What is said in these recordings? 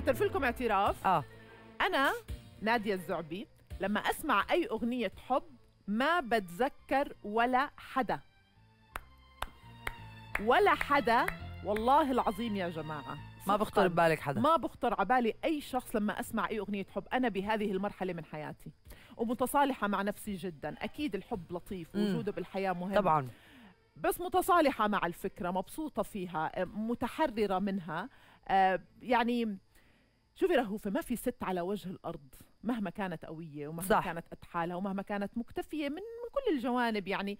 حترف لكم اعتراف اه انا ناديه الزعبي لما اسمع اي اغنيه حب ما بتذكر ولا حدا ولا حدا والله العظيم يا جماعه ما بخطر ببالك حدا ما بخطر على بالي اي شخص لما اسمع اي اغنيه حب انا بهذه المرحله من حياتي ومتصالحه مع نفسي جدا اكيد الحب لطيف وجوده بالحياه مهم طبعا بس متصالحه مع الفكره مبسوطه فيها متحرره منها آه، يعني شوفي رهوفة ما في ست على وجه الأرض مهما كانت قوية ومهما صح. كانت اتحالها ومهما كانت مكتفية من من كل الجوانب يعني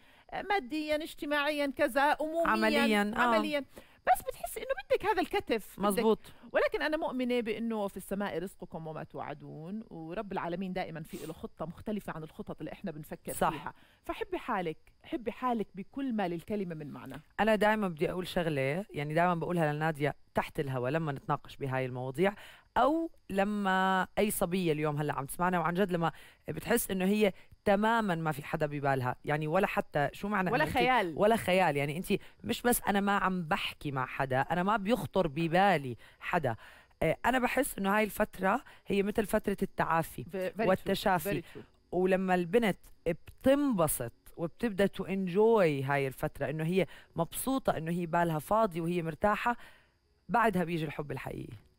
ماديا اجتماعيا كذا أموميا عمليا, آه. عمليا. بس بتحس انه بدك هذا الكتف مزبوط ولكن انا مؤمنه بانه في السماء رزقكم وما توعدون ورب العالمين دائما في له خطه مختلفه عن الخطط اللي احنا بنفكر صح. فيها فحبي حالك حبي حالك بكل ما للكلمه من معنى انا دائما بدي اقول شغله يعني دائما بقولها لناديه تحت الهوا لما نتناقش بهاي المواضيع او لما اي صبيه اليوم هلا عم تسمعنا وعن جد لما بتحس انه هي تماما ما في حدا ببالها يعني ولا حتى شو معنى ولا خيال ولا خيال يعني انت مش بس انا ما عم بحكي مع حدا انا ما بيخطر ببالي حدا آه، انا بحس انه هاي الفتره هي مثل فتره التعافي والتشافي ولما البنت بتنبسط وبتبدا تو انجوي هاي الفتره انه هي مبسوطه انه هي بالها فاضي وهي مرتاحه بعدها بيجي الحب الحقيقي